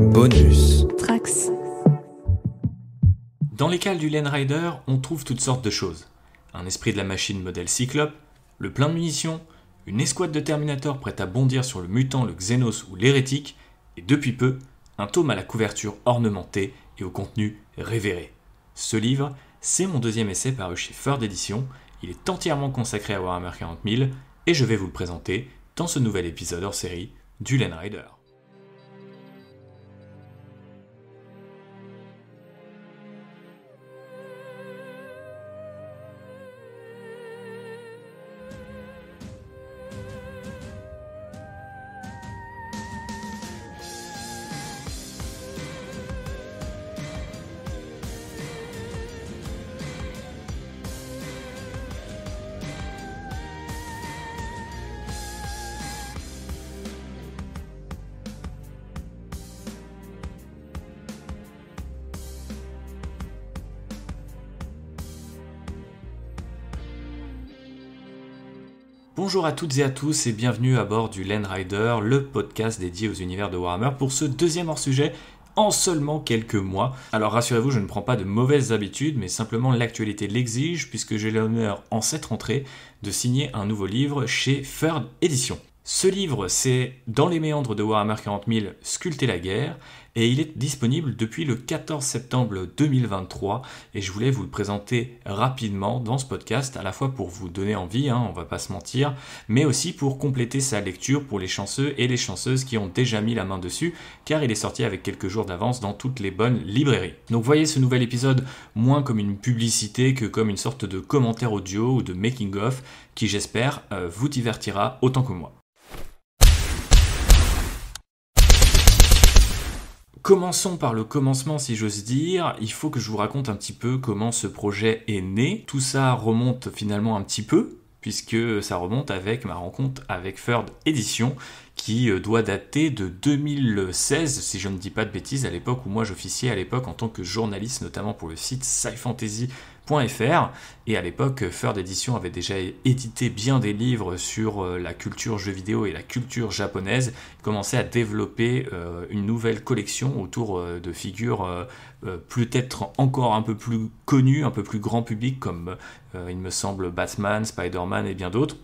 Bonus. Trax. Dans les cales du Land Rider, on trouve toutes sortes de choses. Un esprit de la machine modèle Cyclope, le plein de munitions, une escouade de Terminator prête à bondir sur le mutant, le Xenos ou l'hérétique, et depuis peu, un tome à la couverture ornementée et au contenu révéré. Ce livre, c'est mon deuxième essai paru chez Ford Edition, il est entièrement consacré à Warhammer 40 000, et je vais vous le présenter dans ce nouvel épisode hors série du Land Rider. Bonjour à toutes et à tous et bienvenue à bord du Land Rider, le podcast dédié aux univers de Warhammer pour ce deuxième hors-sujet en seulement quelques mois. Alors rassurez-vous, je ne prends pas de mauvaises habitudes, mais simplement l'actualité l'exige puisque j'ai l'honneur en cette rentrée de signer un nouveau livre chez Third Edition. Ce livre, c'est Dans les méandres de Warhammer 40 000, Sculpter la guerre, et il est disponible depuis le 14 septembre 2023, et je voulais vous le présenter rapidement dans ce podcast, à la fois pour vous donner envie, hein, on va pas se mentir, mais aussi pour compléter sa lecture pour les chanceux et les chanceuses qui ont déjà mis la main dessus, car il est sorti avec quelques jours d'avance dans toutes les bonnes librairies. Donc voyez ce nouvel épisode moins comme une publicité que comme une sorte de commentaire audio ou de making-of, qui j'espère euh, vous divertira autant que moi. Commençons par le commencement si j'ose dire. Il faut que je vous raconte un petit peu comment ce projet est né. Tout ça remonte finalement un petit peu puisque ça remonte avec ma rencontre avec ferd Edition qui euh, doit dater de 2016 si je ne dis pas de bêtises à l'époque où moi j'officiais à l'époque en tant que journaliste notamment pour le site SciFantasy .fr et à l'époque Third Edition avait déjà édité bien des livres sur euh, la culture jeux vidéo et la culture japonaise, commençait à développer euh, une nouvelle collection autour euh, de figures peut-être encore un peu plus connues, un peu plus grand public comme il me semble Batman, Spider-Man et bien d'autres.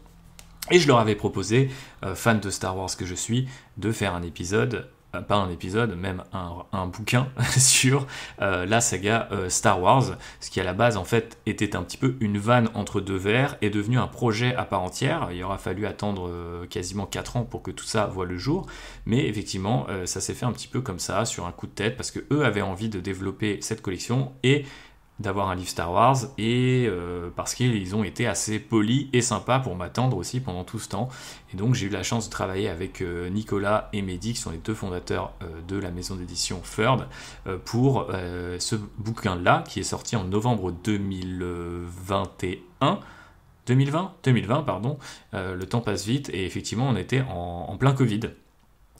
Et je leur avais proposé, fan de Star Wars que je suis, de faire un épisode euh, pas un épisode, même un, bouquin sur euh, la saga euh, Star Wars, ce qui à la base en fait était un petit peu une vanne entre deux verres, est devenu un projet à part entière. Il aura fallu attendre quasiment 4 ans pour que tout ça voit le jour, mais effectivement ça s'est fait un petit peu comme ça, sur un coup de tête, parce que eux avaient envie de développer cette collection et d'avoir un livre Star Wars et euh, parce qu'ils ont été assez polis et sympas pour m'attendre aussi pendant tout ce temps. Et donc j'ai eu la chance de travailler avec euh, Nicolas et Mehdi, qui sont les deux fondateurs euh, de la maison d'édition Ferd pour ce bouquin-là qui est sorti en novembre 2021. 2020 2020, pardon. le temps passe vite et effectivement on était en, plein Covid.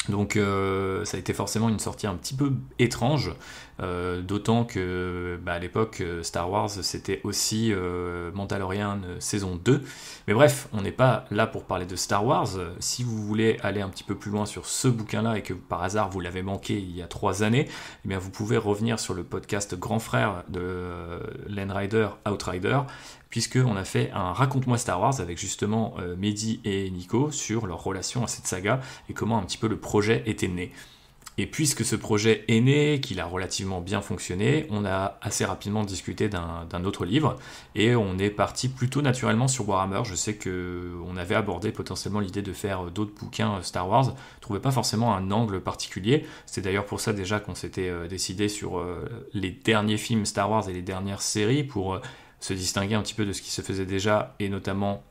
Donc ça a été forcément une sortie un petit peu étrange, euh, d'autant que bah, à l'époque, euh, Star Wars, c'était aussi euh, Mandalorian saison 2. Mais bref, on n'est pas là pour parler de Star Wars. Si vous voulez aller un petit peu plus loin sur ce bouquin-là et que par hasard vous l'avez manqué il y a trois années, eh vous pouvez revenir sur le podcast Grand Frère de Len Rider Outrider puisqu'on a fait un Raconte-moi Star Wars avec justement Mehdi et Nico sur leur relation à cette saga et comment un petit peu le projet était né. Et puisque ce projet est né, qu'il a relativement bien fonctionné, on a assez rapidement discuté d'un autre livre et on est parti plutôt naturellement sur Warhammer. Je sais qu'on avait abordé potentiellement l'idée de faire d'autres bouquins euh, Star Wars, trouvait pas forcément un angle particulier. C'est d'ailleurs pour ça déjà qu'on s'était euh, décidé sur euh, les derniers films Star Wars et les dernières séries pour se distinguer un petit peu de ce qui se faisait déjà et notamment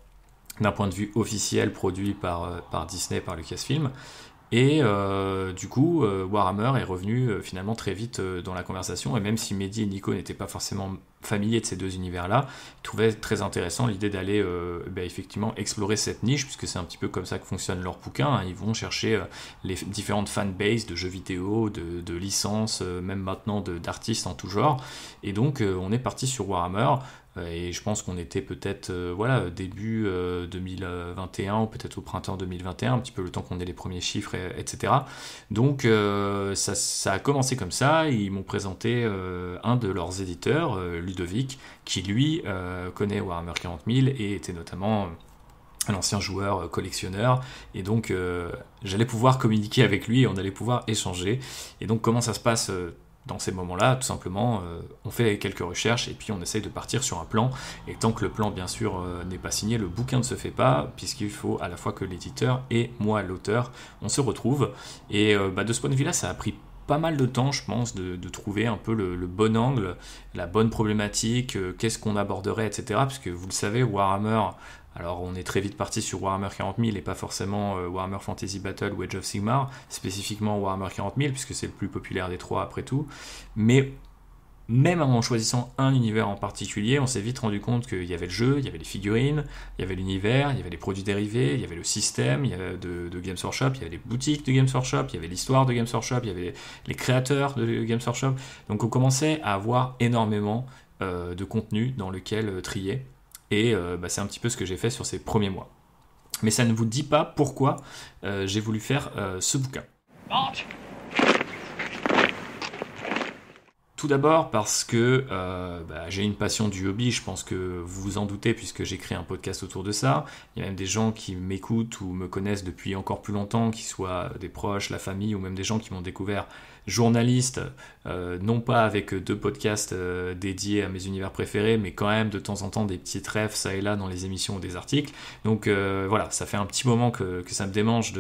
d'un point de vue officiel produit par, par Disney, par Lucasfilm. Et euh, du coup, euh, Warhammer est revenu euh, finalement très vite dans la conversation. Et même si Mehdi et Nico n'étaient pas forcément familiers de ces deux univers-là, ils trouvaient très intéressant l'idée d'aller bah, effectivement explorer cette niche, puisque c'est un petit peu comme ça que fonctionne leur bouquin, hein. Ils vont chercher les différentes fanbases de jeux vidéo, de, de licences, même maintenant d'artistes en tout genre. Et donc, on est parti sur Warhammer. Euh, et je pense qu'on était peut-être euh, voilà, début 2021 euh, ou peut-être au printemps 2021, un petit peu le temps qu'on ait les premiers chiffres, etc. Donc ça, ça, a commencé comme ça. Ils m'ont présenté un de leurs éditeurs, Ludovic, qui lui connaît Warhammer 40 000 et était notamment un ancien joueur collectionneur et donc j'allais pouvoir communiquer avec lui et on allait pouvoir échanger et donc comment ça se passe dans ces moments-là, tout simplement, euh, on fait quelques recherches et puis on essaye de partir sur un plan. Et tant que le plan, bien sûr, euh, n'est pas signé, le bouquin ne se fait pas, puisqu'il faut à la fois que l'éditeur et moi, l'auteur, on se retrouve. Et euh, bah, de ce point de vue-là, ça a pris pas mal de temps, je pense, de, trouver un peu le, bon angle, la bonne problématique, qu'est-ce qu'on aborderait, etc. Parce que vous le savez, Warhammer, alors on est très vite parti sur Warhammer 40 et pas forcément euh, Warhammer Fantasy Battle ou Age of Sigmar, spécifiquement Warhammer 40 puisque c'est le plus populaire des trois après tout. Mais même en choisissant un univers en particulier, on s'est vite rendu compte qu'il y avait le jeu, il y avait les figurines, il y avait l'univers, il y avait les produits dérivés, il y avait le système il y de, de, Games Workshop, il y avait les boutiques de Games Workshop, il y avait l'histoire de Games Workshop, il y avait les créateurs de Games Workshop. Donc on commençait à avoir énormément euh, de contenu dans lequel euh, trier. Et euh, bah, c'est un petit peu ce que j'ai fait sur ces premiers mois. Mais ça ne vous dit pas pourquoi euh, j'ai voulu faire euh, ce bouquin. Tout d'abord parce que bah, j'ai une passion du hobby, je pense que vous vous en doutez puisque j'écris un podcast autour de ça. Il y a même des gens qui m'écoutent ou me connaissent depuis encore plus longtemps, qu'ils soient des proches, la famille ou même des gens qui m'ont découvert journaliste, euh, non pas avec deux podcasts euh, dédiés à mes univers préférés, mais quand même de temps en temps des petites rêves ça et là dans les émissions ou des articles. Donc euh, voilà, ça fait un petit moment que, ça me démange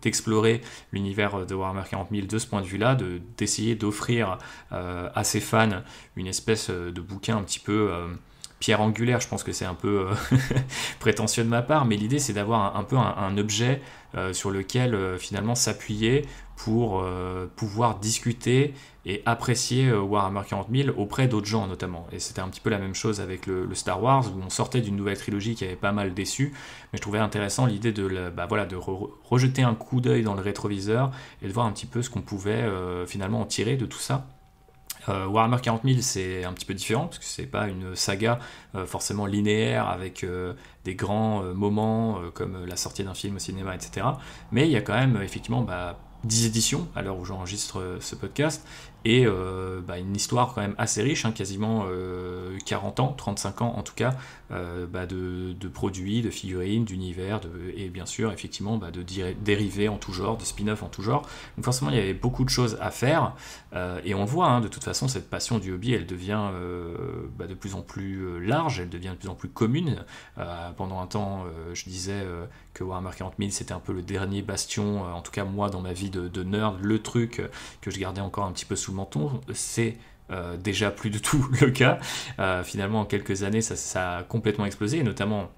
d'explorer de, l'univers de Warhammer 4000 de ce point de vue-là, d'essayer d'offrir à ses fans une espèce de bouquin un petit peu pierre angulaire, je pense que c'est un peu prétentieux de ma part, mais l'idée c'est d'avoir un, peu un, objet sur lequel finalement s'appuyer pour euh, pouvoir discuter et apprécier euh, Warhammer 40 000 auprès d'autres gens notamment. Et c'était un petit peu la même chose avec le, Star Wars, où on sortait d'une nouvelle trilogie qui avait pas mal déçu, mais je trouvais intéressant l'idée de, bah voilà, de rejeter un coup d'œil dans le rétroviseur et de voir un petit peu ce qu'on pouvait euh, finalement en tirer de tout ça. Warhammer 40 c'est un petit peu différent parce que c'est pas une saga forcément linéaire avec des grands moments comme la sortie d'un film au cinéma etc mais il y a quand même effectivement bah, 10 éditions à l'heure où j'enregistre euh, ce podcast, et euh, bah, une histoire quand même assez riche, hein, quasiment euh, 40 ans, 35 ans en tout cas, euh, bah, de, produits, de figurines, d'univers, et bien sûr, effectivement, bah, de dérivés en tout genre, de spin-off en tout genre. Donc forcément, il y avait beaucoup de choses à faire, euh, et on le voit, hein, de toute façon, cette passion du hobby, elle devient euh, bah, de plus en plus large, elle devient de plus en plus commune. pendant un temps, je disais que Warhammer 40 c'était un peu le dernier bastion, en tout cas moi, dans ma vie de, de nerd, le truc que je gardais encore un petit peu sous le menton, c'est euh, déjà plus du tout le cas. Euh, finalement, en quelques années, ça, a complètement explosé, notamment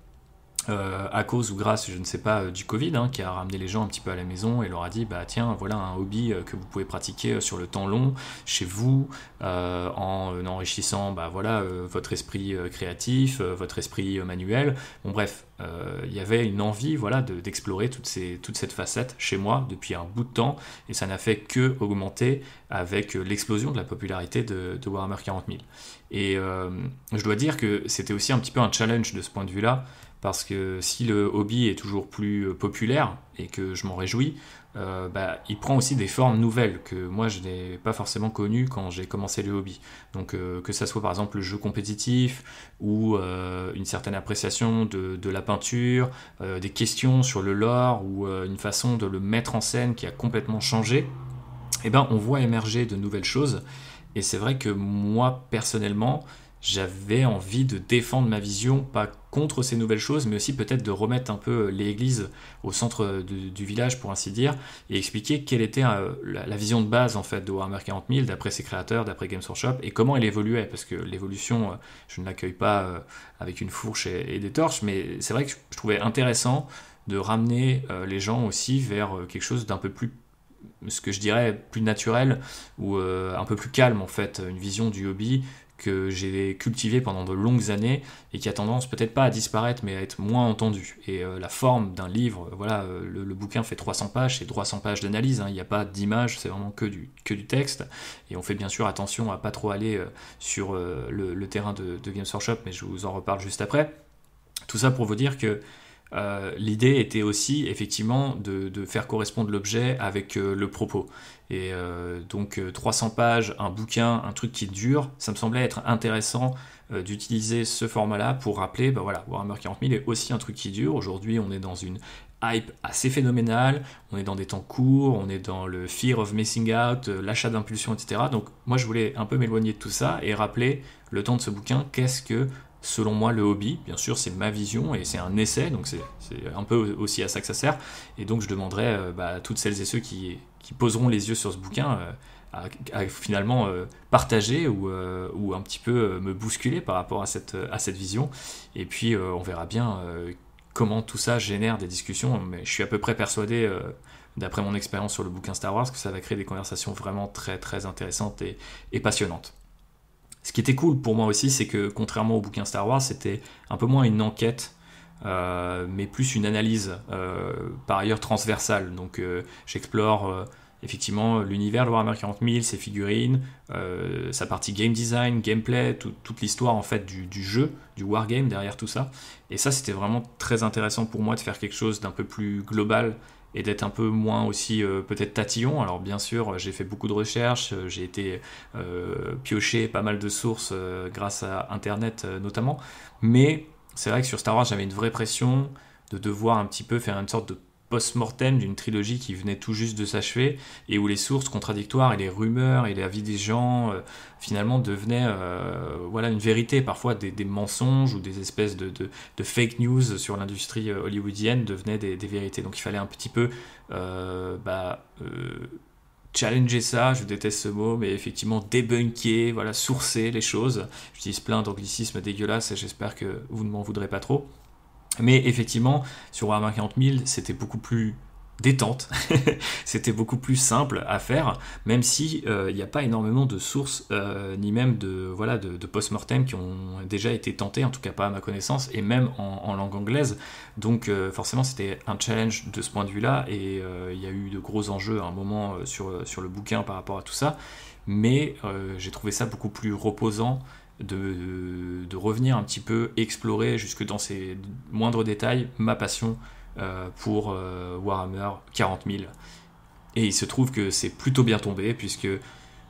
euh, à cause ou grâce, je ne sais pas, euh, du Covid, hein, qui a ramené les gens un petit peu à la maison et leur a dit, bah tiens, voilà un hobby euh, que vous pouvez pratiquer sur le temps long, chez vous, en enrichissant, bah voilà, votre esprit créatif, votre esprit manuel. Bon bref, il y avait une envie, voilà, d'explorer toutes toute, toute cette facette chez moi depuis un bout de temps, et ça n'a fait que augmenter avec l'explosion de la popularité de, Warhammer 40 000. Et je dois dire que c'était aussi un petit peu un challenge de ce point de vue-là. Parce que si le hobby est toujours plus euh, populaire et que je m'en réjouis, euh, bah, il prend aussi des formes nouvelles que moi je n'ai pas forcément connues quand j'ai commencé le hobby. Donc euh, que ça soit par exemple le jeu compétitif ou une certaine appréciation de, la peinture, des questions sur le lore ou une façon de le mettre en scène qui a complètement changé, eh ben, on voit émerger de nouvelles choses. Et c'est vrai que moi personnellement, j'avais envie de défendre ma vision, pas contre ces nouvelles choses, mais aussi peut-être de remettre un peu l'église au centre du, village, pour ainsi dire, et expliquer quelle était euh, la, vision de base en fait de Warhammer 40 d'après ses créateurs, d'après Games Workshop, et comment elle évoluait, parce que l'évolution, euh, je ne l'accueille pas euh, avec une fourche et, des torches, mais c'est vrai que je trouvais intéressant de ramener les gens aussi vers quelque chose d'un peu plus ce que je dirais plus naturel ou un peu plus calme en fait, une vision du hobby que j'ai cultivé pendant de longues années et qui a tendance peut-être pas à disparaître mais à être moins entendu. Et euh, la forme d'un livre, voilà, euh, le, bouquin fait 300 pages, c'est 300 pages d'analyse, hein. il n'y a pas d'image, c'est vraiment que du, que du texte. Et on fait bien sûr attention à pas trop aller euh, sur le, terrain de, de, Games Workshop, mais je vous en reparle juste après. Tout ça pour vous dire que l'idée était aussi effectivement de, faire correspondre l'objet avec le propos. Et euh, donc 300 euh, pages, un bouquin, un truc qui dure, ça me semblait être intéressant euh, d'utiliser ce format-là pour rappeler, bah voilà, Warhammer 40 000 est aussi un truc qui dure. Aujourd'hui, on est dans une hype assez phénoménale, on est dans des temps courts, on est dans le fear of missing out, l'achat d'impulsion, etc. Donc moi, je voulais un peu m'éloigner de tout ça et rappeler le temps de ce bouquin, qu'est-ce que selon moi le hobby. Bien sûr, c'est ma vision et c'est un essai, donc c'est un peu aussi à ça que ça sert. Et donc, je demanderais bah, à toutes celles et ceux qui qui poseront les yeux sur ce bouquin euh, à, finalement euh, partager euh, ou, un petit peu me bousculer par rapport à cette, à cette vision. Et puis on verra bien comment tout ça génère des discussions. Mais je suis à peu près persuadé d'après mon expérience sur le bouquin Star Wars, que ça va créer des conversations vraiment très très intéressantes et passionnantes. Ce qui était cool pour moi aussi, c'est que contrairement au bouquin Star Wars, c'était un peu moins une enquête euh, mais plus une analyse euh, par ailleurs transversale. Donc euh, j'explore effectivement l'univers de Warhammer 40 000, ses figurines, sa partie game design, gameplay, toute l'histoire en fait du, jeu, du wargame derrière tout ça. Et ça, c'était vraiment très intéressant pour moi de faire quelque chose d'un peu plus global et d'être un peu moins aussi peut-être tatillon. Alors bien sûr, j'ai fait beaucoup de recherches, j'ai été euh, pioché pas mal de sources grâce à Internet notamment, mais c'est vrai que sur Star Wars, j'avais une vraie pression de devoir un petit peu faire une sorte de post-mortem d'une trilogie qui venait tout juste de s'achever et où les sources contradictoires et les rumeurs et les avis des gens euh, finalement devenaient euh, voilà une vérité parfois des, mensonges ou des espèces de, fake news sur l'industrie euh, hollywoodienne devenaient des, vérités donc il fallait un petit peu bah, challenger ça, je déteste ce mot, mais effectivement débunker, voilà, sourcer les choses. J'utilise plein d'anglicismes dégueulasses et j'espère que vous ne m'en voudrez pas trop. Mais effectivement, sur Warhammer 40 000, c'était beaucoup plus détente. C'était beaucoup plus simple à faire, même si euh, il n'y a pas énormément de sources euh, ni même de voilà de, post-mortem qui ont déjà été tentés, en tout cas pas à ma connaissance, et même en, langue anglaise. Donc euh, forcément c'était un challenge de ce point de vue-là, et il y a eu de gros enjeux à un moment sur, sur le bouquin par rapport à tout ça. Mais j'ai trouvé ça beaucoup plus reposant. De, de, revenir un petit peu explorer jusque dans ces moindres détails ma passion euh, pour euh, Warhammer 40 000. Et il se trouve que c'est plutôt bien tombé, puisque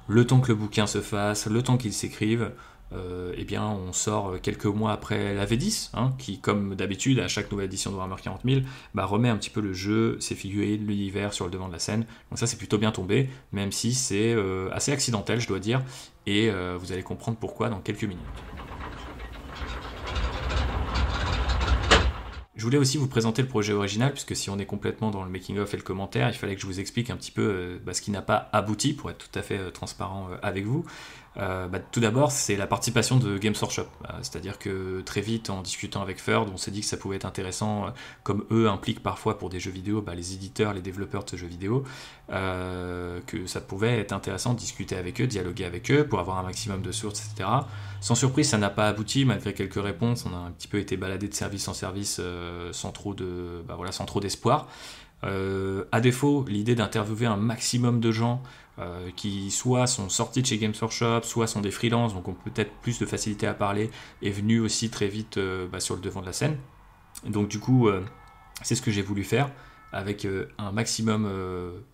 le temps que le bouquin se fasse, le temps qu'il s'écrive, euh, eh bien, on sort quelques mois après la V10, hein, qui, comme d'habitude, à chaque nouvelle édition de Warhammer 40 000, bah, remet un petit peu le jeu, ses figurines, l'univers sur le devant de la scène. Donc ça, c'est plutôt bien tombé, même si c'est assez accidentel, je dois dire, et vous allez comprendre pourquoi dans quelques minutes. Je voulais aussi vous présenter le projet original, puisque si on est complètement dans le making-of et le commentaire, il fallait que je vous explique un petit peu euh, bah, ce qui n'a pas abouti, pour être tout à fait euh, transparent euh, avec vous. Euh, bah, tout d'abord, c'est la participation de Games Workshop. Euh, c'est-à-dire que très vite, en discutant avec Ferd, on s'est dit que ça pouvait être intéressant, euh, comme eux impliquent parfois pour des jeux vidéo bah, les éditeurs, les développeurs de ce jeux vidéo, que ça pouvait être intéressant de discuter avec eux, dialoguer avec eux pour avoir un maximum de sources, etc. Sans surprise, ça n'a pas abouti, malgré quelques réponses. On a un petit peu été baladé de service en service sans trop de, bah, voilà, sans trop d'espoir. à défaut, l'idée d'interviewer un maximum de gens, euh, qui soit sont sortis de chez Games Workshop, soit sont des freelances, donc ont peut-être plus de facilité à parler, est venu aussi très vite euh, bah, sur le devant de la scène. Donc du coup, euh, c'est ce que j'ai voulu faire avec un maximum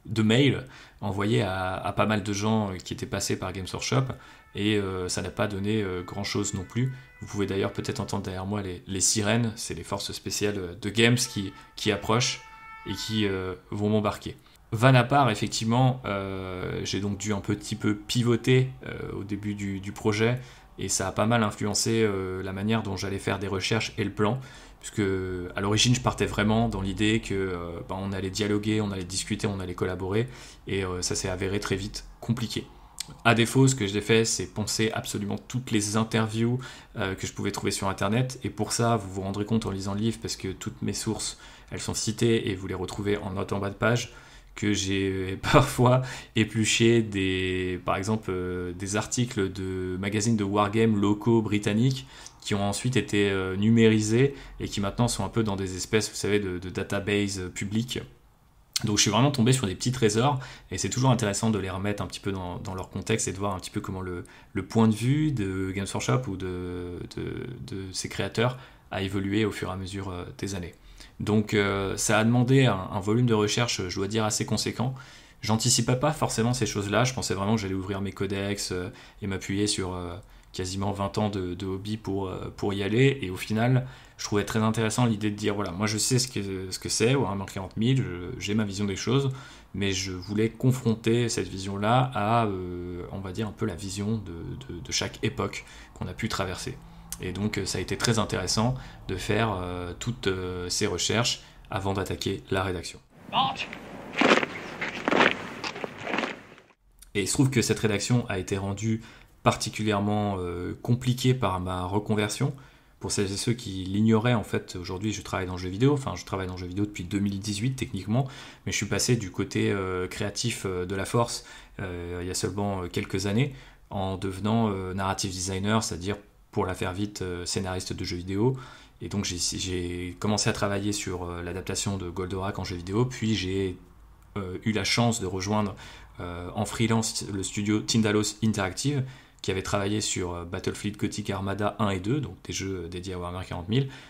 de mails envoyés à, pas mal de gens qui étaient passés par Games Workshop, et ça n'a pas donné grand-chose non plus. Vous pouvez d'ailleurs peut-être entendre derrière moi les, sirènes, c'est les forces spéciales de Games qui, qui approchent et qui vont m'embarquer. Van à part, effectivement, euh, j'ai donc dû un petit peu pivoter euh, au début du, projet et ça a pas mal influencé euh, la manière dont j'allais faire des recherches et le plan. Puisque à l'origine, je partais vraiment dans l'idée que ben, on allait dialoguer, on allait discuter, on allait collaborer et ça s'est avéré très vite compliqué. A défaut, ce que j'ai fait, c'est penser absolument toutes les interviews que je pouvais trouver sur internet et pour ça, vous vous rendrez compte en lisant le livre parce que toutes mes sources, elles sont citées et vous les retrouvez en note en bas de page que j'ai euh, parfois épluché des, par exemple, euh, des articles de magazines de wargame locaux britanniques qui ont ensuite été euh, numérisés et qui maintenant sont un peu dans des espèces, vous savez, de, database publiques. Donc je suis vraiment tombé sur des petits trésors et c'est toujours intéressant de les remettre un petit peu dans, leur contexte et de voir un petit peu comment le, le point de vue de Games Workshop ou de, de ses créateurs a évolué au fur et à mesure des années. Donc euh, ça a demandé un, volume de recherche, je dois dire, assez conséquent. J'anticipais pas forcément ces choses-là, je pensais vraiment que j'allais ouvrir mes codex euh, et m'appuyer sur euh, quasiment 20 ans de, hobby pour, y aller. Et au final, je trouvais très intéressant l'idée de dire, voilà, moi je sais ce que, ce que c'est, Warhammer 40 000, j'ai ma vision des choses, mais je voulais confronter cette vision-là à, on va dire, un peu la vision de chaque époque qu'on a pu traverser. Et donc euh, ça a été très intéressant de faire euh, toutes euh, ces recherches avant d'attaquer la rédaction. Et il se trouve que cette rédaction a été rendue particulièrement compliquée par ma reconversion. Pour celles et ceux qui l'ignoraient, en fait, aujourd'hui je travaille dans le jeu vidéo, enfin je travaille dans le jeu vidéo depuis 2018 techniquement, mais je suis passé du côté créatif de la force il y a seulement quelques années en devenant narrative designer, c'est-à-dire pour la faire vite, euh, scénariste de jeux vidéo. Et donc j'ai commencé à travailler sur euh, l'adaptation de Goldorak en jeux vidéo, puis j'ai euh, eu la chance de rejoindre en freelance le studio Tindalos Interactive, qui avait travaillé sur Battlefield Gothic Armada 1 et 2, donc des jeux dédiés à Warhammer 40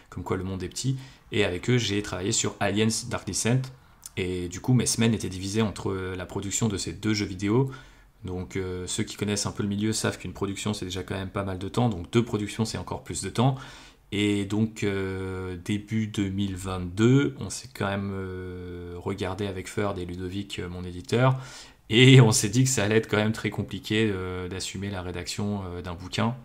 comme quoi le monde est petit. Et avec eux, j'ai travaillé sur Aliens Dark Descent. Et du coup, mes semaines étaient divisées entre la production de ces deux jeux vidéo donc euh, ceux qui connaissent un peu le milieu savent qu'une production c'est déjà quand même pas mal de temps, donc deux productions c'est encore plus de temps. Et donc euh, début 2022, on s'est quand même euh, regardé avec Ferd et Ludovic, mon éditeur, et on s'est dit que ça allait être quand même très compliqué d'assumer la rédaction d'un bouquin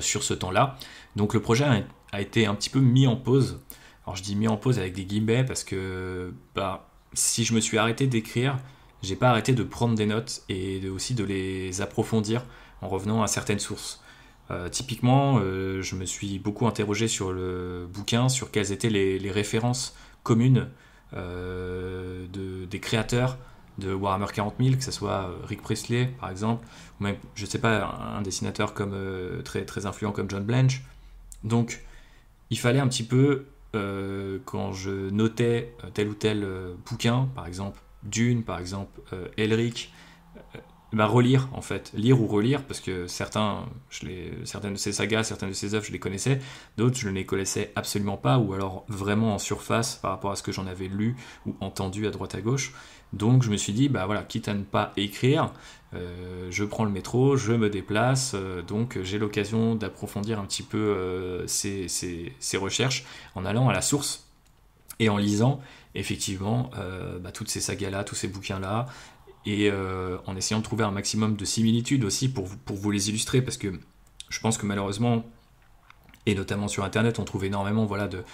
sur ce temps-là. Donc le projet a, été un petit peu mis en pause. Alors je dis mis en pause avec des guillemets parce que bah, si je me suis arrêté d'écrire, j'ai pas arrêté de prendre des notes et aussi de les approfondir en revenant à certaines sources. Euh, typiquement, euh, je me suis beaucoup interrogé sur le bouquin, sur quelles étaient les, références communes euh, des créateurs de Warhammer 40 000, que ce soit Rick Priestley par exemple, ou même, je sais pas, un dessinateur comme, très, très influent comme John Blanche. Donc, il fallait un petit peu, quand je notais tel ou tel bouquin, par exemple Dune, par exemple, euh, Elric, bah, relire en fait, lire ou relire, parce que certains, je certaines de ces sagas, certaines de ces œuvres, je les connaissais, d'autres, je ne les connaissais absolument pas, ou alors vraiment en surface par rapport à ce que j'en avais lu ou entendu à droite à gauche. Donc je me suis dit, bah voilà, quitte à ne pas écrire, euh, je prends le métro, je me déplace, donc j'ai l'occasion d'approfondir un petit peu ces recherches en allant à la source et en lisant effectivement euh, bah, toutes ces sagas-là, tous ces bouquins-là, et euh, en essayant de trouver un maximum de similitudes aussi pour, pour vous les illustrer, parce que je pense que malheureusement, et notamment sur Internet, on trouve énormément voilà, de,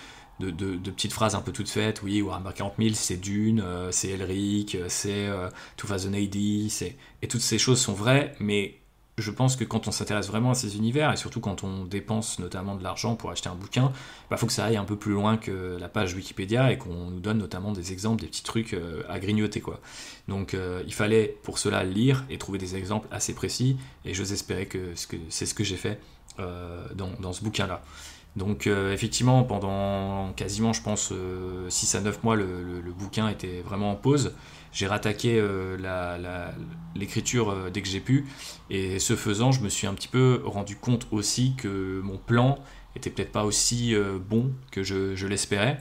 de, petites phrases un peu toutes faites, oui, Warhammer 40 000, c'est Dune, euh, c'est Elric, c'est tout et toutes ces choses sont vraies, mais je pense que quand on s'intéresse vraiment à ces univers, et surtout quand on dépense notamment de l'argent pour acheter un bouquin, il bah, faut que ça aille un peu plus loin que la page Wikipédia et qu'on nous donne notamment des exemples, des petits trucs euh, à grignoter. quoi. Donc euh, il fallait pour cela lire et trouver des exemples assez précis, et j'ose espérer que c'est ce que, j'ai fait euh, dans, ce bouquin-là. Donc effectivement, pendant quasiment, je pense, 6 à 9 mois, le bouquin était vraiment en pause j'ai rattaqué euh, l'écriture euh, dès que j'ai pu. Et ce faisant, je me suis un petit peu rendu compte aussi que mon plan était peut-être pas aussi euh, bon que je, l'espérais.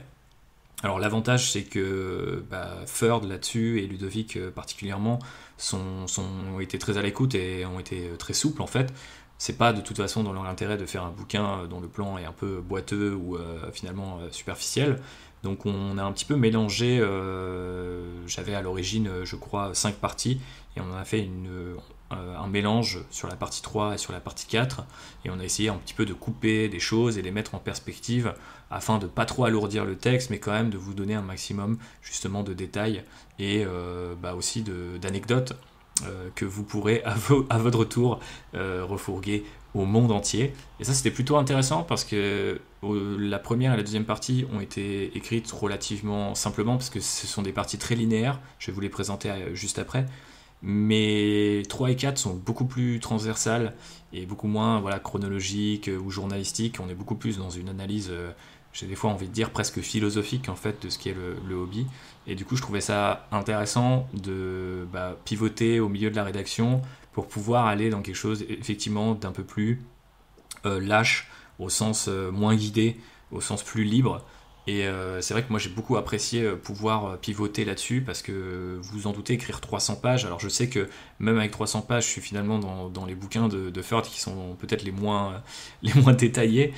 Alors l'avantage, c'est que bah, Ferd là-dessus et Ludovic particulièrement sont, sont, ont été très à l'écoute et ont été très souples en fait. C'est pas de toute façon dans leur intérêt de faire un bouquin dont le plan est un peu boiteux ou finalement superficiel. Donc on a un petit peu mélangé, euh, j'avais à l'origine euh, je crois cinq parties, et on a fait euh, un mélange sur la partie 3 et sur la partie 4, et on a essayé un petit peu de couper des choses et les mettre en perspective afin de pas trop alourdir le texte, mais quand même de vous donner un maximum justement de détails et bah, aussi d'anecdotes que vous pourrez à, votre tour refourguer au monde entier. Et ça, c'était plutôt intéressant parce que la première et la deuxième partie ont été écrites relativement simplement parce que ce sont des parties très linéaires. Je vais vous les présenter euh, juste après. Mais 3 et 4 sont beaucoup plus transversales et beaucoup moins voilà, chronologiques euh, ou journalistiques. On est beaucoup plus dans une analyse, euh, j'ai des fois envie de dire presque philosophique en fait, de ce qui est le, hobby. Et du coup, je trouvais ça intéressant de bah, pivoter au milieu de la rédaction pour pouvoir aller dans quelque chose effectivement d'un peu plus euh, lâche, au sens euh, moins guidé, au sens plus libre. Et euh, c'est vrai que moi j'ai beaucoup apprécié pouvoir pivoter là-dessus parce que vous vous en doutez, écrire 300 pages. Alors je sais que même avec 300 pages, je suis finalement dans, dans les bouquins de, de qui sont peut-être les moins, les moins détaillés,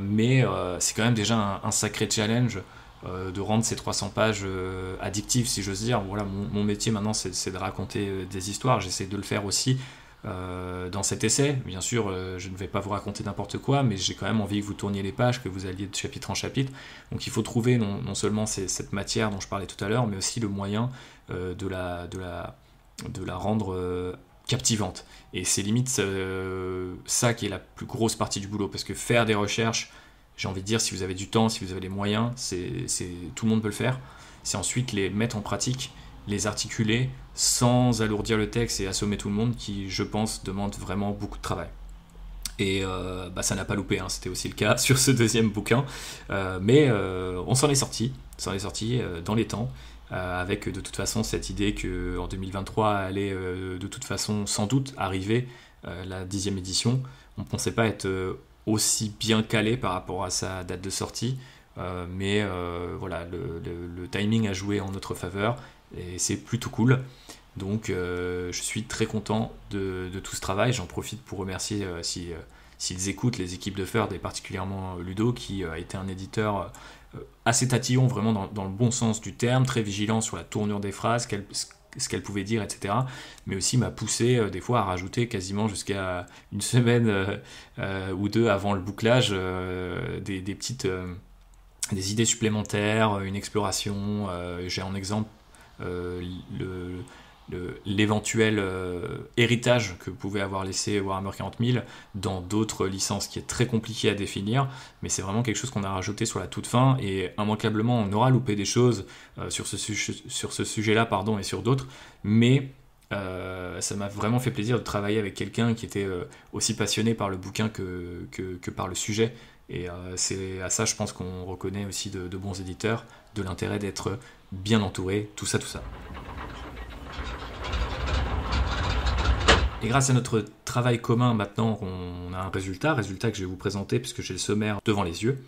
mais c'est quand même déjà un sacré challenge euh, de rendre ces 300 pages euh, addictives, si j'ose dire. Voilà, mon, métier maintenant, c'est de raconter euh, des histoires. J'essaie de le faire aussi dans cet essai. Bien sûr, je ne vais pas vous raconter n'importe quoi, mais j'ai quand même envie que vous tourniez les pages, que vous alliez de chapitre en chapitre. Donc il faut trouver non, seulement cette matière dont je parlais tout à l'heure, mais aussi le moyen de, la, de la rendre captivante. Et c'est limite ça qui est la plus grosse partie du boulot, parce que faire des recherches, j'ai envie de dire, si vous avez du temps, si vous avez les moyens, c'est, tout le monde peut le faire. C'est ensuite les mettre en pratique, les articuler sans alourdir le texte et assommer tout le monde qui, je pense, demande vraiment beaucoup de travail. Et euh, bah, ça n'a pas loupé, hein. c'était aussi le cas sur ce deuxième bouquin. Euh, mais euh, on s'en est sorti, s'en est sorti dans les temps, avec de toute façon cette idée que en 2023 allait de toute façon sans doute arriver la dixième édition. On ne pensait pas être aussi bien calé par rapport à sa date de sortie. Euh, mais euh, voilà, le, timing a joué en notre faveur et c'est plutôt cool. Donc euh, je suis très content de, tout ce travail. J'en profite pour remercier s'ils écoutent les équipes de Ferd et particulièrement Ludo qui a été un éditeur assez tatillon, vraiment dans, le bon sens du terme, très vigilant sur la tournure des phrases, ce qu'elle pouvait dire, etc. Mais aussi m'a poussé euh, des fois à rajouter quasiment jusqu'à une semaine euh, euh, ou deux avant le bouclage des, petites des idées supplémentaires, une exploration. J'ai en exemple le, l'éventuel euh, héritage que pouvait avoir laissé Warhammer 40 000 dans d'autres licences qui est très compliqué à définir, mais c'est vraiment quelque chose qu'on a rajouté sur la toute fin et immanquablement on aura loupé des choses euh, sur ce, sur ce sujet-là pardon et sur d'autres, mais euh, ça m'a vraiment fait plaisir de travailler avec quelqu'un qui était aussi passionné par le bouquin que, que, par le sujet et c'est à ça je pense qu'on reconnaît aussi de, de bons éditeurs de l'intérêt d'être bien entouré, tout ça, tout ça. Et grâce à notre travail commun maintenant, on a un résultat, résultat que je vais vous présenter puisque j'ai le sommaire devant les yeux.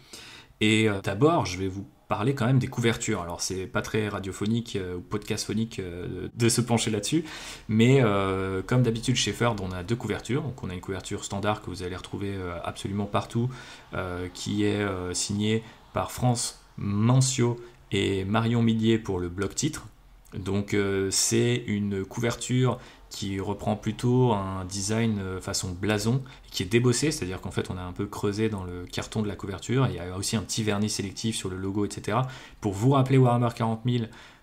Et euh, d'abord, je vais vous parler quand même des couvertures. Alors c'est pas très radiophonique euh, ou podcast phonique euh, de se pencher là-dessus, mais comme d'habitude chez Ferd, on a deux couvertures. Donc on a une couverture standard que vous allez retrouver absolument partout, qui est signée par France Mancio et Marion Millier pour le blog titre. Donc c'est une couverture qui reprend plutôt un design euh, façon blason, qui est débossé, c'est-à-dire qu'en fait on a un peu creusé dans le carton de la couverture, il y a aussi un petit vernis sélectif sur le logo, etc., pour vous rappeler Warhammer 40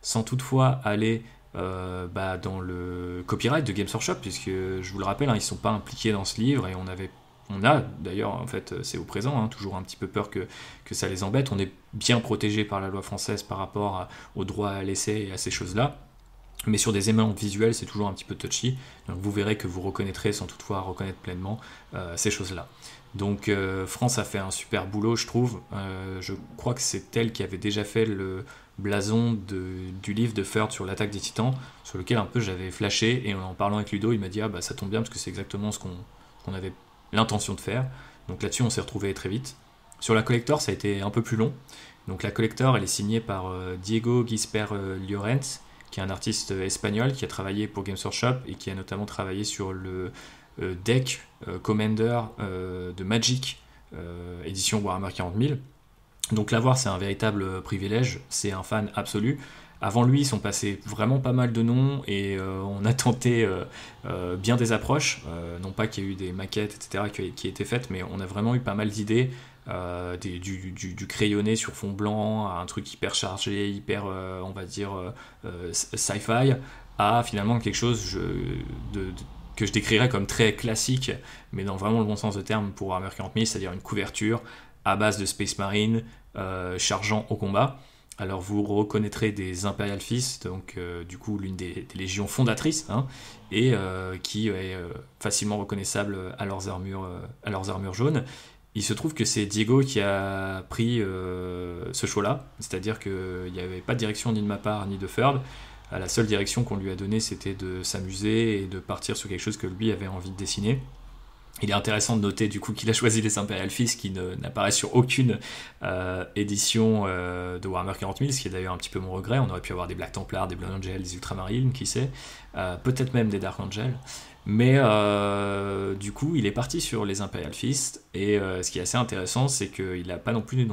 sans toutefois aller euh, bah, dans le copyright de Games Workshop, puisque je vous le rappelle, hein, ils ne sont pas impliqués dans ce livre et on avait on a d'ailleurs, en fait, euh, c'est au présent, hein, toujours un petit peu peur que, que ça les embête. On est bien protégé par la loi française par rapport au droit à l'essai et à ces choses-là. Mais sur des aimants visuels, c'est toujours un petit peu touchy. Donc vous verrez que vous reconnaîtrez sans toutefois reconnaître pleinement euh, ces choses-là. Donc euh, France a fait un super boulot, je trouve. Euh, je crois que c'est elle qui avait déjà fait le blason du livre de Ferd sur l'attaque des titans, sur lequel un peu j'avais flashé. Et en parlant avec Ludo, il m'a dit Ah bah ça tombe bien parce que c'est exactement ce qu'on avait l'intention de faire. Donc là-dessus, on s'est retrouvé très vite. Sur la collector, ça a été un peu plus long. Donc la collector, elle est signée par Diego Gisper Llorens qui est un artiste espagnol qui a travaillé pour Games Workshop et qui a notamment travaillé sur le euh, deck euh, Commander euh, de Magic, édition Warhammer 40 000. Donc l'avoir, c'est un véritable privilège, c'est un fan absolu. Avant lui, ils sont passés vraiment pas mal de noms et on a tenté bien des approches. non pas qu'il y ait eu des maquettes, etc., qui, qui faites, mais on a vraiment eu pas mal d'idées euh, du, crayonné sur fond blanc à un truc hyper chargé, hyper, euh, on va dire, euh, sci-fi, à finalement quelque chose que je décrirais comme très classique, mais dans vraiment le bon sens de terme pour Warhammer 40 000, c'est-à-dire une couverture à base de Space Marine chargeant au combat. Alors vous reconnaîtrez des Imperial Fists donc du coup l'une des, légions fondatrices, hein, et qui est facilement reconnaissable à leurs à leurs armures jaunes il se trouve que c'est Diego qui a pris euh, ce choix-là, c'est-à-dire qu'il n'y avait pas de direction ni de ma part ni de Ferd. Euh, la seule direction qu'on lui a donnée, c'était de s'amuser et de partir sur quelque chose que lui avait envie de dessiner. Il est intéressant de noter du coup qu'il a choisi les Imperial Fists, qui n'apparaissent sur aucune euh, édition de Warhammer 40 000, ce qui est d'ailleurs un petit peu mon regret. On aurait pu avoir des Black Templars, des Blood Angels, des Ultramarines, qui sait, peut-être même des Dark Angels. Mais euh, du coup, il est parti sur les Imperial Fist. Et euh, ce qui est assez intéressant, c'est qu'il n'a pas non plus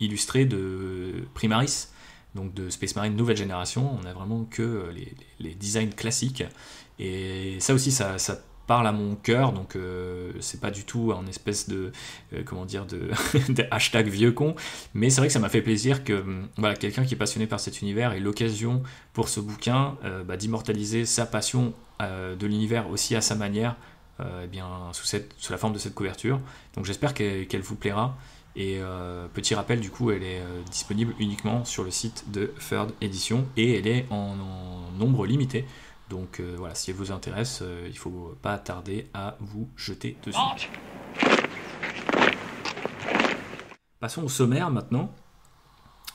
illustré de Primaris, donc de Space Marine nouvelle génération. On n'a vraiment que les, designs classiques. Et ça aussi, ça parle à mon cœur, donc euh, c'est pas du tout un espèce de euh, comment dire de, hashtag vieux con, mais c'est vrai que ça m'a fait plaisir que hum, voilà quelqu'un qui est passionné par cet univers ait l'occasion pour ce bouquin euh, bah, d'immortaliser sa passion de l'univers aussi à sa manière, eh bien sous, cette, sous la forme de cette couverture. Donc j'espère qu'elle vous plaira. Et petit rappel, du coup, elle est disponible uniquement sur le site de Third Edition et elle est en nombre limité. Donc euh, voilà, si elle vous intéresse, il euh, il faut pas tarder à vous jeter dessus. Passons au sommaire maintenant.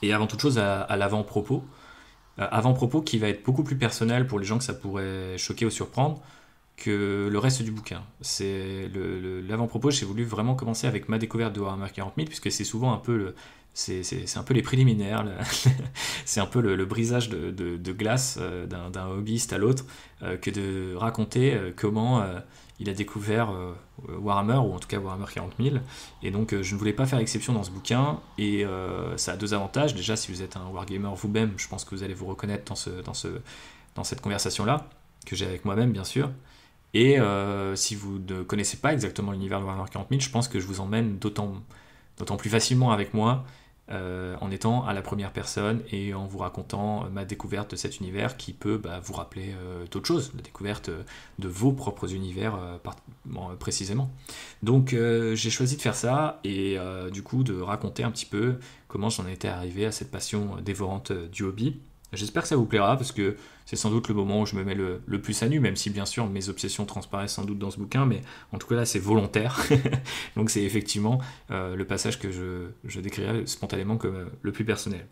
Et avant toute chose, à, l'avant-propos. Euh, avant-propos qui va être beaucoup plus personnel pour les gens que ça pourrait choquer ou surprendre que le reste du bouquin. C'est l'avant-propos, j'ai voulu vraiment commencer avec ma découverte de Warhammer 40 000, puisque c'est souvent un peu le, c'est un peu les préliminaires, c'est un peu le, brisage de, glace euh, d'un hobbyiste à l'autre euh, que de raconter euh, comment il a découvert Warhammer, ou en tout cas Warhammer 40 000. Et donc je ne voulais pas faire exception dans ce bouquin, et ça a deux avantages. Déjà, si vous êtes un Wargamer vous-même, je pense que vous allez vous reconnaître dans, ce, dans, ce, dans cette conversation-là, que j'ai avec moi-même bien sûr. Et si vous ne connaissez pas exactement l'univers de Warhammer 40 000, je pense que je vous emmène d'autant plus facilement avec moi euh, en étant à la première personne et en vous racontant euh, ma découverte de cet univers qui peut bah, vous rappeler euh, d'autres choses, la découverte de vos propres univers précisément. Donc j'ai choisi de faire ça et du coup de raconter un petit peu comment j'en étais arrivé à cette passion dévorante du hobby. J'espère que ça vous plaira parce que c'est sans doute le moment où je me mets le, plus à nu, même si bien sûr mes obsessions transparaissent sans doute dans ce bouquin, mais en tout cas là c'est volontaire. Donc c'est effectivement euh, le passage que je, décrirai décrirais spontanément comme euh, le plus personnel.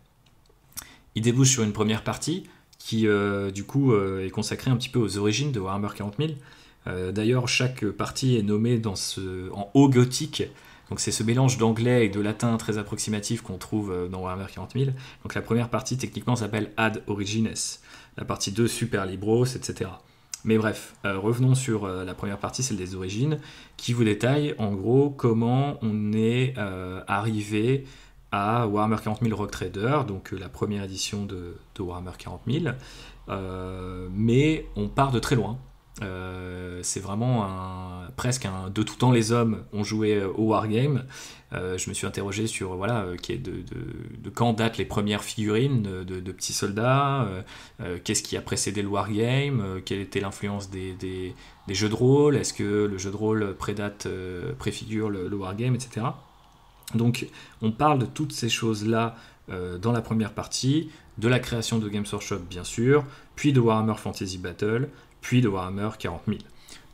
Il débouche sur une première partie qui euh, du coup est consacrée un petit peu aux origines de Warhammer 40.000. D'ailleurs chaque partie est nommée dans ce, en haut gothique donc c'est ce mélange d'anglais et de latin très approximatif qu'on trouve euh, dans Warhammer 40 Donc la première partie techniquement s'appelle Ad Origines, la partie 2 Super Libros, etc. Mais bref, euh, revenons sur euh, la première partie, celle des origines, qui vous détaille en gros comment on est arrivé à Warhammer 40 000 Rock Trader, donc la première édition de, de Warhammer 40 000. mais on part de très loin, euh, c'est vraiment un, presque un de tout temps les hommes ont joué euh, au wargame. Euh, je me suis interrogé sur voilà de, quand datent les premières figurines de, petits soldats, qu'est-ce qui a précédé le wargame, quelle était l'influence des, jeux de rôle, est-ce que le jeu de rôle prédate, préfigure le, le wargame, etc. Donc on parle de toutes ces choses-là dans la première partie, de la création de Games Workshop bien sûr, puis de Warhammer Fantasy Battle, puis de Warhammer 40 000.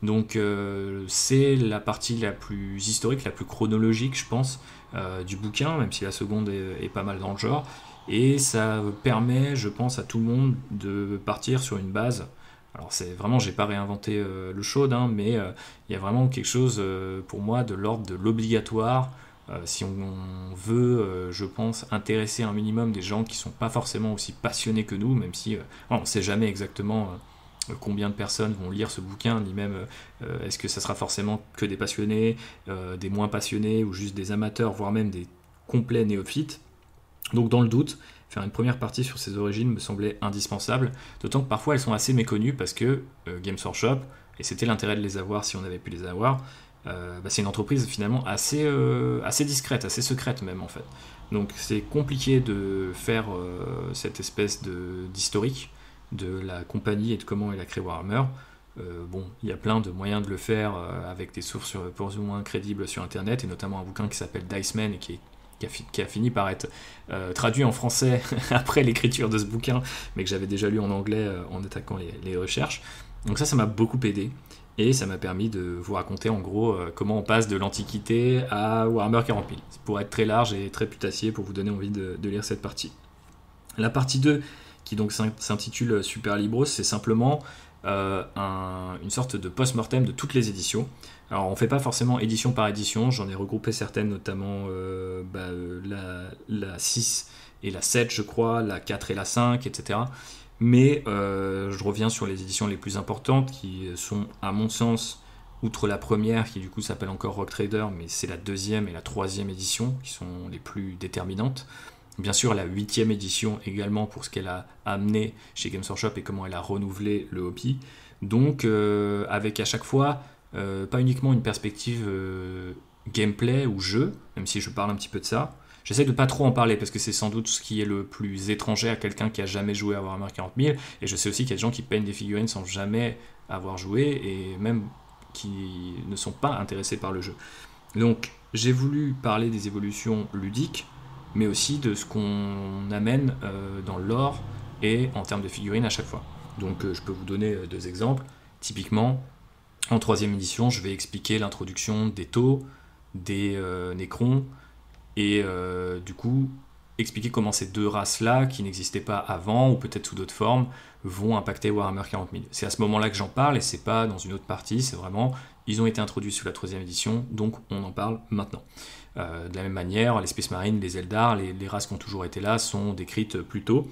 Donc euh, c'est la partie la plus historique, la plus chronologique, je pense, euh, du bouquin, même si la seconde est, pas mal dans le genre. Et ça permet, je pense, à tout le monde de partir sur une base. Alors c'est vraiment, j'ai pas réinventé euh, le chaud, hein, mais il y a vraiment quelque chose pour moi de l'ordre de l'obligatoire. si on, veut, je pense, intéresser un minimum des gens qui sont pas forcément aussi passionnés que nous, même si on ne sait jamais exactement combien de personnes vont lire ce bouquin, ni même euh, est-ce que ça sera forcément que des passionnés, euh, des moins passionnés ou juste des amateurs, voire même des complets néophytes. Donc dans le doute, faire une première partie sur ses origines me semblait indispensable, d'autant que parfois elles sont assez méconnues parce que euh, Games Workshop, et c'était l'intérêt de les avoir si on avait pu les avoir, bah, c'est une entreprise finalement assez, assez discrète, assez secrète même en fait. Donc c'est compliqué de faire cette espèce d'historique de la compagnie et de comment elle a créé Warhammer. Euh, bon, il y a plein de moyens de le faire euh, avec des sources pour ou moins crédibles sur Internet, et notamment un bouquin qui s'appelle Diceman qui qui a, fini par être euh, traduit en français après l'écriture de ce bouquin, mais que j'avais déjà lu en anglais en attaquant les, recherches. Donc ça, ça m'a beaucoup aidé. Et ça m'a permis de vous raconter en gros comment on passe de l'Antiquité à Warhammer 40 000. Pour être très large et très putassier, pour vous donner envie de, de lire cette partie. La partie 2 qui donc s'intitule euh, Super Libros. C'est simplement euh, une sorte de post-mortem de toutes les éditions. Alors on ne fait pas forcément édition par édition, j'en ai regroupé certaines, notamment euh, bah, la, la, 6 et la 7 je crois, la 4 et la 5, etc. Mais je reviens sur les éditions les plus importantes qui sont à mon sens, outre la première qui du coup s'appelle encore Rock Trader, mais c'est la deuxième et la troisième édition qui sont les plus déterminantes. Bien sûr, la huitième édition également pour ce qu'elle a amené chez Games Workshop et comment elle a renouvelé le hobby. Donc, euh, avec à chaque fois, euh, pas uniquement une perspective euh, gameplay ou jeu, même si je parle un petit peu de ça. J'essaie de ne pas trop en parler parce que c'est sans doute ce qui est le plus étranger à quelqu'un qui a jamais joué à Warhammer 40 000. Et je sais aussi qu'il y a des gens qui peignent des figurines sans jamais avoir joué et même qui ne sont pas intéressés par le jeu. Donc, j'ai voulu parler des évolutions ludiques mais aussi de ce qu'on amène euh, dans l'or et en termes de figurines à chaque fois. Donc euh, je peux vous donner euh, deux exemples. Typiquement, en troisième édition, je vais expliquer l'introduction des taux, des nécrons, et du coup expliquer comment ces deux races-là, qui n'existaient pas avant ou peut-être sous d'autres formes, vont impacter Warhammer 40 000. C'est à ce moment-là que j'en parle et c'est pas dans une autre partie, c'est vraiment ils ont été introduits sous la troisième édition, donc on en parle maintenant. Euh, de la même manière, les Space Marines, les Eldar, les, races qui ont toujours été là sont décrites plus tôt.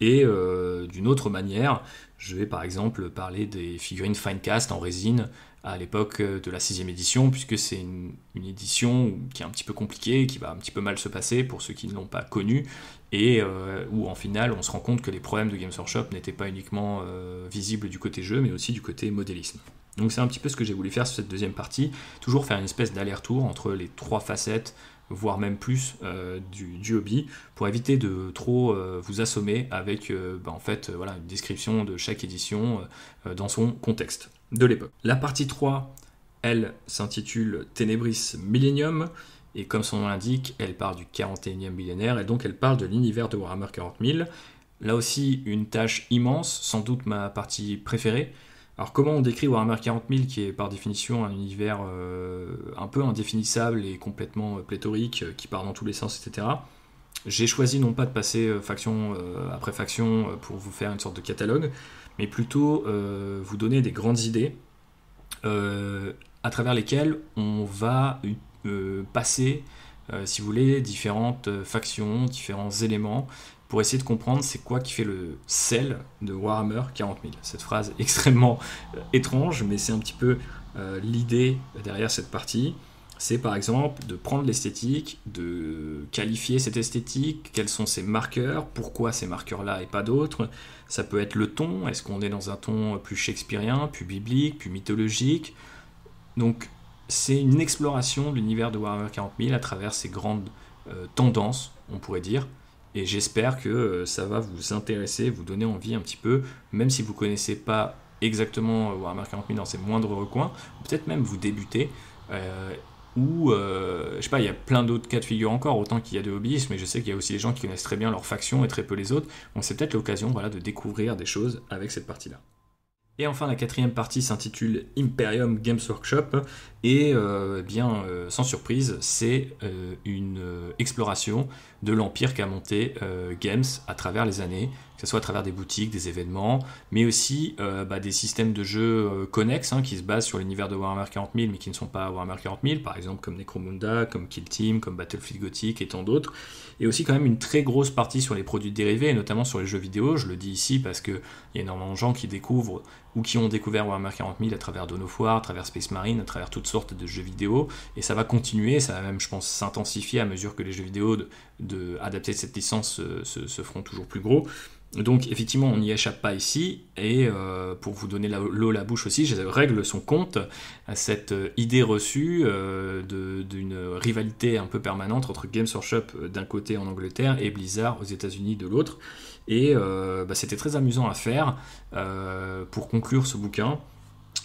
Et euh, d'une autre manière, je vais par exemple parler des figurines Finecast en résine à l'époque euh, de la sixième édition, puisque c'est une, édition qui est un petit peu compliquée, qui va un petit peu mal se passer pour ceux qui ne l'ont pas connue, et où en finale on se rend compte que les problèmes de Games Workshop n'étaient pas uniquement visibles du côté jeu, mais aussi du côté modélisme. Donc c'est un petit peu ce que j'ai voulu faire sur cette deuxième partie, toujours faire une espèce d'aller-retour entre les trois facettes, voire même plus, euh, du, du, hobby, pour éviter de trop euh, vous assommer avec euh, bah, en fait, une description de chaque édition dans son contexte de l'époque. La partie 3, elle s'intitule Tenebris Millennium, et comme son nom l'indique, elle part du 41e millénaire, et donc elle parle de l'univers de Warhammer 40 000. Là aussi, une tâche immense, sans doute ma partie préférée, alors comment on décrit Warhammer 40 000 qui est par définition un univers euh, un peu indéfinissable et complètement euh, pléthorique, euh, qui part dans tous les sens, etc. J'ai choisi non pas de passer faction après faction pour vous faire une sorte de catalogue, mais plutôt vous donner des grandes idées à travers lesquelles on va passer, si vous voulez, différentes factions, différents éléments pour essayer de comprendre c'est quoi qui fait le sel de Warhammer 40 000. Cette phrase extrêmement euh, étrange, mais c'est un petit peu euh, l'idée derrière cette partie. C'est par exemple de prendre l'esthétique, de qualifier cette esthétique, quels sont ses marqueurs, pourquoi ces marqueurs-là et pas d'autres. Ça peut être le ton, est-ce qu'on est dans un ton plus shakespearien, plus biblique, plus mythologique. Donc c'est une exploration de l'univers de Warhammer 40 000 à travers ces grandes euh, tendances, on pourrait dire, et j'espère que euh, ça va vous intéresser, vous donner envie un petit peu, même si vous ne connaissez pas exactement Warhammer 40 000 dans ses moindres recoins, peut-être même vous débuter. Euh, ou, euh, je sais pas, il y a plein d'autres cas de figure encore, autant qu'il y a de hobbyistes, mais je sais qu'il y a aussi des gens qui connaissent très bien leur faction et très peu les autres. Donc c'est peut-être l'occasion voilà, de découvrir des choses avec cette partie-là. Et enfin, la quatrième partie s'intitule Imperium Games Workshop. Et euh, eh bien, euh, sans surprise, c'est euh, une exploration de l'empire qu'a monté Games à travers les années, que ce soit à travers des boutiques, des événements, mais aussi euh, bah, des systèmes de jeux euh, connexes hein, qui se basent sur l'univers de Warhammer 40 mais qui ne sont pas Warhammer 40 par exemple comme Necromunda, comme Kill Team, comme Battlefield Gothic et tant d'autres. Et aussi quand même une très grosse partie sur les produits dérivés et notamment sur les jeux vidéo. Je le dis ici parce qu'il y a énormément de gens qui découvrent ou qui ont découvert Warhammer 40 000 à travers de à travers Space Marine, à travers toutes sortes de jeux vidéo. Et ça va continuer, ça va même, je pense, s'intensifier à mesure que les jeux vidéo de, adaptés cette licence euh, se feront toujours plus gros. Donc effectivement, on n'y échappe pas ici. Et euh, pour vous donner l'eau à la bouche aussi, je règle son compte à cette euh, idée reçue euh, d'une rivalité un peu permanente entre Games Workshop d'un côté en Angleterre et Blizzard aux États-Unis de l'autre. Et bah, c'était très amusant à faire pour conclure ce bouquin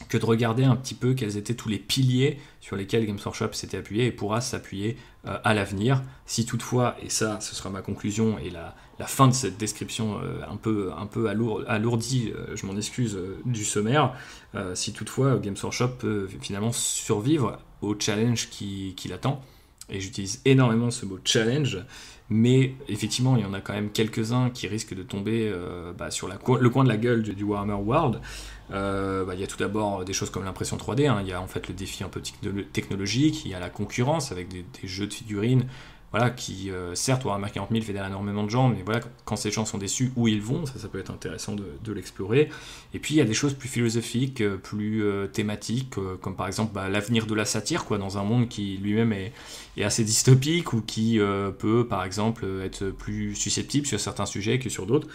que de regarder un petit peu quels étaient tous les piliers sur lesquels Games Workshop s'était appuyé et pourra s'appuyer euh, à l'avenir. Si toutefois, et ça ce sera ma conclusion et la, fin de cette description euh, un peu, un peu alourdie, euh, je m'en excuse, du sommaire, si toutefois Games Workshop peut finalement survivre au challenge qui, l'attend, et j'utilise énormément ce mot challenge, mais effectivement, il y en a quand même quelques-uns qui risquent de tomber bah, sur le coin de la gueule du Warhammer World. Euh, bah, il y a tout d'abord euh, des choses comme l'impression 3D, hein. il y a en fait le défi un peu technologique, il y a la concurrence avec des, jeux de figurines, voilà, qui euh, certes certes Warhammer 40 000 fédère énormément de gens, mais voilà, quand ces gens sont déçus, où ils vont, ça, ça peut être intéressant de, l'explorer. Et puis il y a des choses plus philosophiques, plus thématiques, comme par exemple bah, l'avenir de la satire, quoi, dans un monde qui lui-même est, est, assez dystopique ou qui peut par exemple être plus susceptible sur certains sujets que sur d'autres.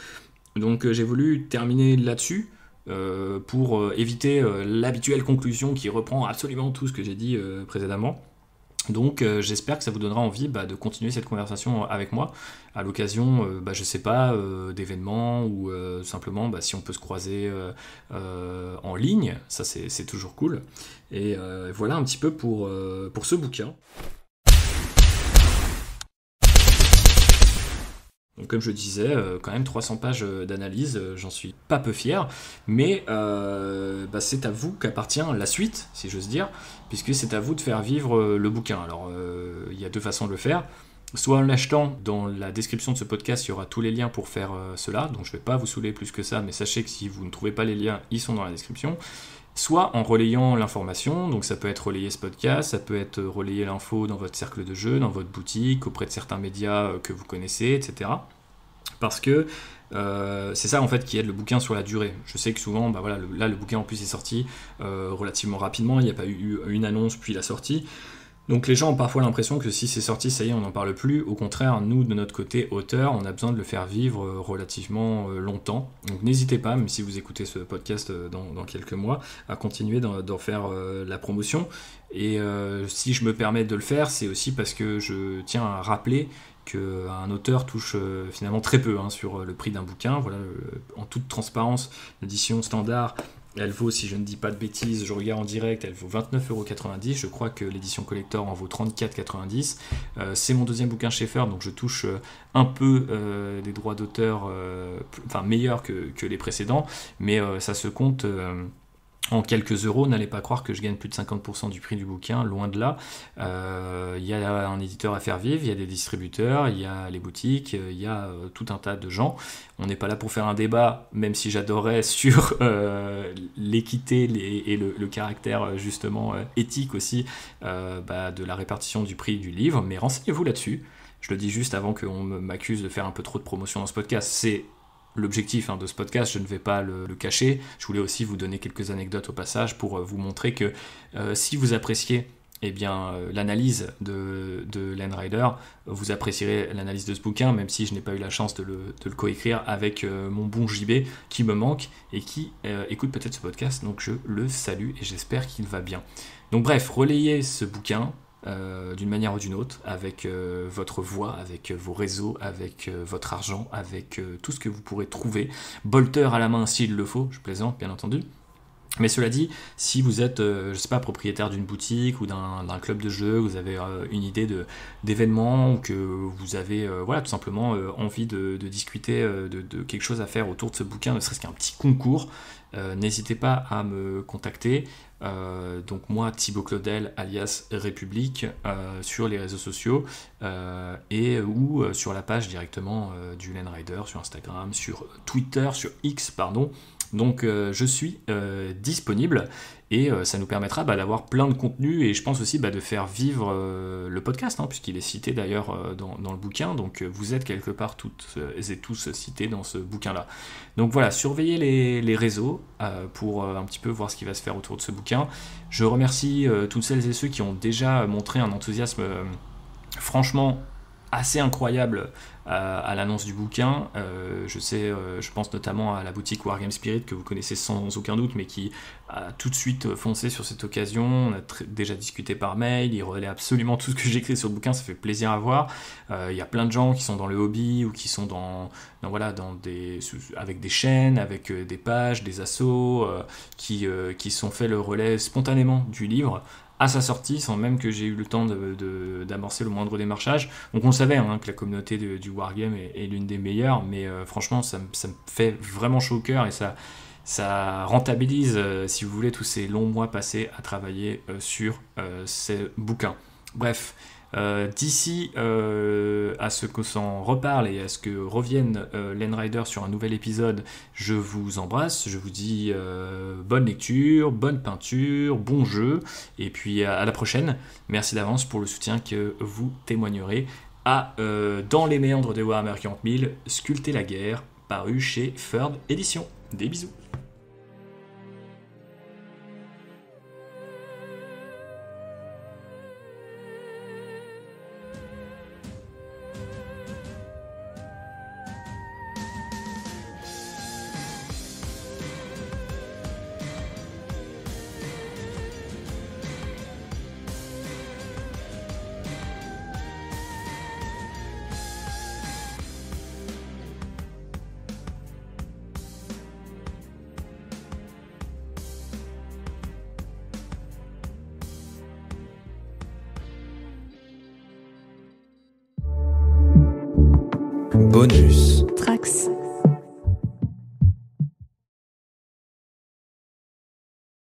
Donc j'ai voulu terminer là-dessus. Euh, pour euh, éviter euh, l'habituelle conclusion qui reprend absolument tout ce que j'ai dit précédemment. Donc j'espère que ça vous donnera envie bah, de continuer cette conversation avec moi à l'occasion, je ne bah, je sais pas, d'événements ou simplement bah, si on peut se croiser en ligne, ça c'est toujours cool. Et voilà un petit peu pour ce bouquin. Donc comme je disais, euh, quand même 300 pages euh, d'analyse, euh, j'en suis pas peu fier, mais bah, c'est à vous qu'appartient la suite, si j'ose dire, puisque c'est à vous de faire vivre le bouquin. Alors il y a deux façons de le faire. Soit en l'achetant, dans la description de ce podcast, il y aura tous les liens pour faire cela, donc je ne vais pas vous saouler plus que ça, mais sachez que si vous ne trouvez pas les liens, ils sont dans la description soit en relayant l'information, donc ça peut être relayer ce podcast, ça peut être relayer l'info dans votre cercle de jeu, dans votre boutique, auprès de certains médias euh, que vous connaissez, etc. Parce que euh, c'est ça en fait qui aide le bouquin sur la durée. Je sais que souvent, bah voilà, là le bouquin en plus est sorti euh, relativement rapidement, il n'y a pas eu une annonce puis la sortie. Donc les gens ont parfois l'impression que si c'est sorti, ça y est, on n'en parle plus. Au contraire, nous, de notre côté auteur, on a besoin de le faire vivre euh, relativement euh, longtemps. Donc n'hésitez pas, même si vous écoutez ce podcast euh, dans, quelques mois, à continuer d'en faire la promotion. Et si je me permets de le faire, c'est aussi parce que je tiens à rappeler qu'un auteur touche finalement très peu hein, sur le prix d'un bouquin. Voilà, en toute transparence, l'édition standard elle vaut, si je ne dis pas de bêtises, je regarde en direct, elle vaut 29,90€. Je crois que l'édition collector en vaut 34,90€. Euh, c'est mon deuxième bouquin Schaeffer, donc je touche euh, un peu les euh, des droits d'auteur, enfin meilleur que, que, les précédents, mais ça se compte en quelques euros, n'allez pas croire que je gagne plus de 50% du prix du bouquin, loin de là. Il euh, y a un éditeur à faire vivre, il y a des distributeurs, il y a les boutiques, il euh, y a euh, tout un tas de gens. On n'est pas là pour faire un débat, même si j'adorais sur l'équité et le, caractère justement éthique aussi bah, de la répartition du prix du livre, mais renseignez-vous là-dessus. Je le dis juste avant qu'on m'accuse de faire un peu trop de promotion dans ce podcast. C'est l'objectif hein, de ce podcast, je ne vais pas le, cacher. Je voulais aussi vous donner quelques anecdotes au passage pour euh, vous montrer que euh, si vous appréciez eh bien, euh, l'analyse de, de Rider. Vous apprécierez l'analyse de ce bouquin, même si je n'ai pas eu la chance de le, de le coécrire avec mon bon JB qui me manque et qui écoute peut-être ce podcast. Donc je le salue et j'espère qu'il va bien. Donc bref, relayez ce bouquin, euh, d'une manière ou d'une autre, avec euh, votre voix, avec euh, vos réseaux, avec votre argent, avec tout ce que vous pourrez trouver. Bolter à la main s'il le faut, je plaisante bien entendu. Mais cela dit, si vous êtes, je sais pas, propriétaire d'une boutique ou d'un club de jeu, vous avez une idée d'événement, ou que vous avez, voilà, tout simplement envie de, discuter de, quelque chose à faire autour de ce bouquin, ne serait-ce qu'un petit concours, n'hésitez pas à me contacter. Euh, donc moi, Thibaut Claudel, alias République, euh, sur les réseaux sociaux euh, et ou sur la page directement du Landrider sur Instagram, sur Twitter, sur X, pardon, donc euh, je suis euh, disponible et euh, ça nous permettra bah, d'avoir plein de contenu et je pense aussi bah, de faire vivre le podcast, hein, puisqu'il est cité d'ailleurs dans, le bouquin, donc vous êtes quelque part toutes et tous cités dans ce bouquin-là. Donc voilà, surveillez les réseaux pour un petit peu voir ce qui va se faire autour de ce bouquin. Je remercie toutes celles et ceux qui ont déjà montré un enthousiasme franchement assez incroyable à l'annonce du bouquin. Euh, je sais, euh, je pense notamment à la boutique Wargame Spirit que vous connaissez sans aucun doute, mais qui a tout de suite foncé sur cette occasion. On a déjà discuté par mail, il relaie absolument tout ce que j'écris sur le bouquin, ça fait plaisir à voir. Euh, il y a plein de gens qui sont dans le hobby ou qui sont dans, voilà, avec des chaînes, avec des pages, des assauts qui, qui sont fait le relais spontanément du livre à sa sortie, sans même que j'ai eu le temps d'amorcer le moindre démarchage. Donc on savait hein, que la communauté du Wargame est, est l'une des meilleures, mais euh, franchement, ça, me fait vraiment chaud au cœur et ça, ça rentabilise, euh, si vous voulez, tous ces longs mois passés à travailler euh, sur ces bouquins. Bref, euh, d'ici euh, à ce qu'on s'en reparle et à ce que revienne euh, Len sur un nouvel épisode, je vous embrasse, je vous dis bonne lecture, bonne peinture, bon jeu, et puis à, la prochaine. Merci d'avance pour le soutien que vous témoignerez à Dans les méandres de Warhammer 40 000, Sculpter la guerre, paru chez Third Edition. Des bisous